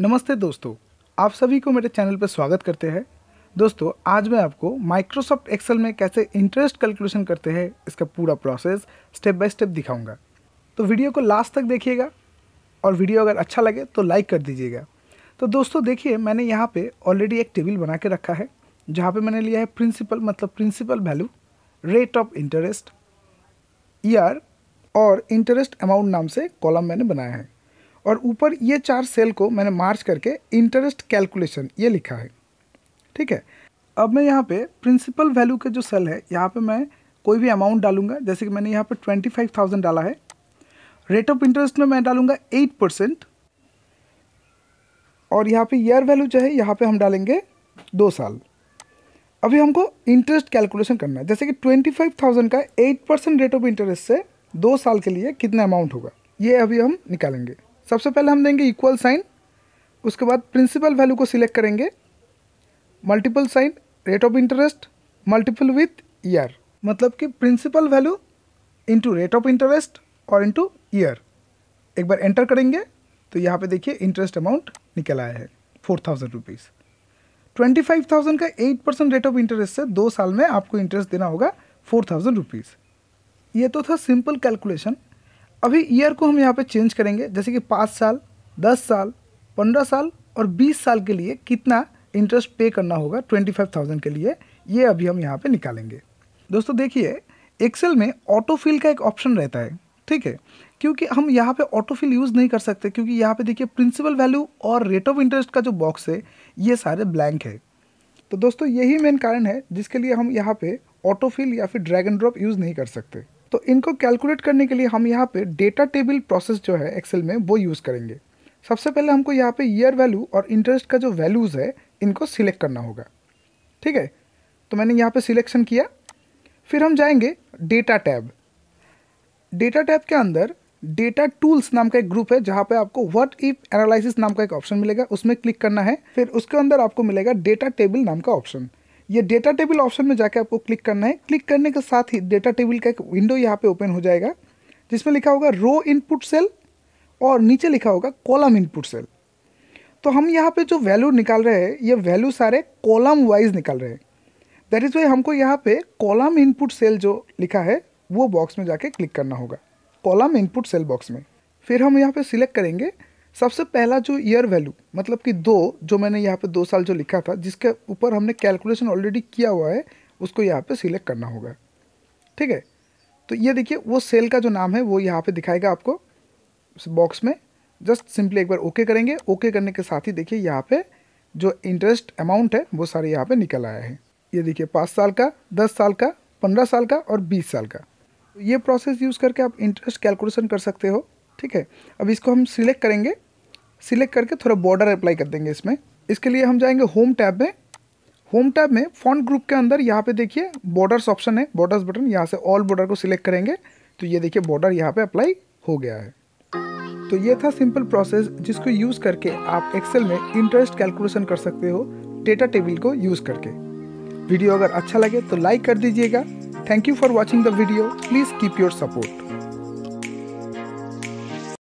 नमस्ते दोस्तों आप सभी को मेरे चैनल पर स्वागत करते हैं दोस्तों आज मैं आपको माइक्रोसॉफ्ट एक्सेल में कैसे इंटरेस्ट कैलकुलेशन करते हैं इसका पूरा प्रोसेस स्टेप बाय स्टेप दिखाऊंगा तो वीडियो को लास्ट तक देखिएगा और वीडियो अगर अच्छा लगे तो लाइक कर दीजिएगा तो दोस्तों देखिए मैंने यहाँ पर ऑलरेडी एक टेबल बना के रखा है जहाँ पर मैंने लिया है प्रिंसिपल मतलब principal value rate of interest year और इंटरेस्ट अमाउंट नाम से कॉलम मैंने बनाया है और ऊपर ये चार सेल को मैंने मार्च करके इंटरेस्ट कैलकुलेशन ये लिखा है ठीक है अब मैं यहाँ पे प्रिंसिपल वैल्यू के जो सेल है यहाँ पे मैं कोई भी अमाउंट डालूंगा जैसे कि मैंने यहाँ पे ट्वेंटी फाइव थाउजेंड डाला है रेट ऑफ इंटरेस्ट में मैं डालूंगा एट परसेंट और यहाँ पे ईयर वैल्यू जो है यहाँ पे हम डालेंगे दो साल अभी हमको इंटरेस्ट कैलकुलेशन करना है जैसे कि ट्वेंटी फाइव थाउजेंड का eight percent rate of interest से दो साल के लिए कितना अमाउंट होगा ये अभी हम निकालेंगे सबसे पहले हम देंगे इक्वल साइन उसके बाद प्रिंसिपल वैल्यू को सिलेक्ट करेंगे multiple sign rate of interest multiple with year मतलब कि principal value into rate of interest और इंटू ईयर एक बार एंटर करेंगे तो यहाँ पे देखिए इंटरेस्ट अमाउंट निकल आया है four thousand rupees twenty five thousand का eight percent rate of interest से दो साल में आपको इंटरेस्ट देना होगा फोर थाउजेंड रुपीज़ ये तो था सिंपल कैलकुलेशन अभी ईयर को हम यहाँ पे चेंज करेंगे जैसे कि पाँच साल दस साल पंद्रह साल और बीस साल के लिए कितना इंटरेस्ट पे करना होगा ट्वेंटी फाइव थाउजेंड के लिए ये अभी हम यहाँ पे निकालेंगे दोस्तों देखिए एक्सेल में ऑटोफिल का एक ऑप्शन रहता है ठीक है क्योंकि हम यहाँ पे ऑटोफिल यूज़ नहीं कर सकते क्योंकि यहाँ पे देखिए प्रिंसिपल वैल्यू और रेट ऑफ इंटरेस्ट का जो बॉक्स है ये सारे ब्लैंक है तो दोस्तों यही मेन कारण है जिसके लिए हम यहाँ पे ऑटोफिल या फिर ड्रैग एंड ड्रॉप यूज़ नहीं कर सकते तो इनको कैलकुलेट करने के लिए हम यहाँ पे डेटा टेबल प्रोसेस जो है एक्सेल में वो यूज़ करेंगे सबसे पहले हमको यहाँ पे ईयर वैल्यू और इंटरेस्ट का जो वैल्यूज़ है इनको सिलेक्ट करना होगा ठीक है तो मैंने यहाँ पे सिलेक्शन किया फिर हम जाएंगे डेटा टैब डेटा टैब के अंदर डेटा टूल्स नाम का एक ग्रुप है जहाँ पे आपको व्हाट इफ एनालिसिस नाम का एक ऑप्शन मिलेगा उसमें क्लिक करना है फिर उसके अंदर आपको मिलेगा डेटा टेबल नाम का ऑप्शन ये डेटा टेबल ऑप्शन में जाकर आपको क्लिक करना है क्लिक करने के साथ ही डेटा टेबल का एक विंडो यहाँ पे ओपन हो जाएगा जिसमें लिखा होगा रो इनपुट सेल और नीचे लिखा होगा कॉलम इनपुट सेल तो हम यहाँ पे जो वैल्यू निकाल रहे हैं ये वैल्यू सारे कॉलम वाइज निकाल रहे हैं दैट इज़ वाई हमको यहाँ पे कॉलम इनपुट सेल जो लिखा है वो बॉक्स में जाके क्लिक करना होगा कॉलम इनपुट सेल बॉक्स में फिर हम यहाँ पे सिलेक्ट करेंगे सबसे पहला जो ईयर वैल्यू मतलब कि दो जो मैंने यहाँ पे दो साल जो लिखा था जिसके ऊपर हमने कैलकुलेशन ऑलरेडी किया हुआ है उसको यहाँ पे सिलेक्ट करना होगा ठीक है तो ये देखिए वो सेल का जो नाम है वो यहाँ पे दिखाएगा आपको बॉक्स में जस्ट सिंपली एक बार ओके करेंगे ओके करने के साथ ही देखिए यहाँ पे जो इंटरेस्ट अमाउंट है वो सारे यहाँ पर निकल आया है ये देखिए पाँच साल का दस साल का पंद्रह साल का और बीस साल का ये प्रोसेस यूज़ करके आप इंटरेस्ट कैलकुलेशन कर सकते हो ठीक है अब इसको हम सिलेक्ट करेंगे सिलेक्ट करके थोड़ा बॉर्डर अप्लाई कर देंगे इसमें इसके लिए हम जाएंगे होम टैब में होम टैब में फॉन्ट ग्रुप के अंदर यहाँ पे देखिए बॉर्डर्स ऑप्शन है बॉर्डर्स बटन यहाँ से ऑल बॉर्डर को सिलेक्ट करेंगे तो ये देखिए बॉर्डर यहाँ पे अप्लाई हो गया है तो ये था सिंपल प्रोसेस जिसको यूज़ करके आप एक्सेल में इंटरेस्ट कैलकुलेशन कर सकते हो डेटा टेबल को यूज़ करके वीडियो अगर अच्छा लगे तो लाइक कर दीजिएगा thank you for watching the video please keep your support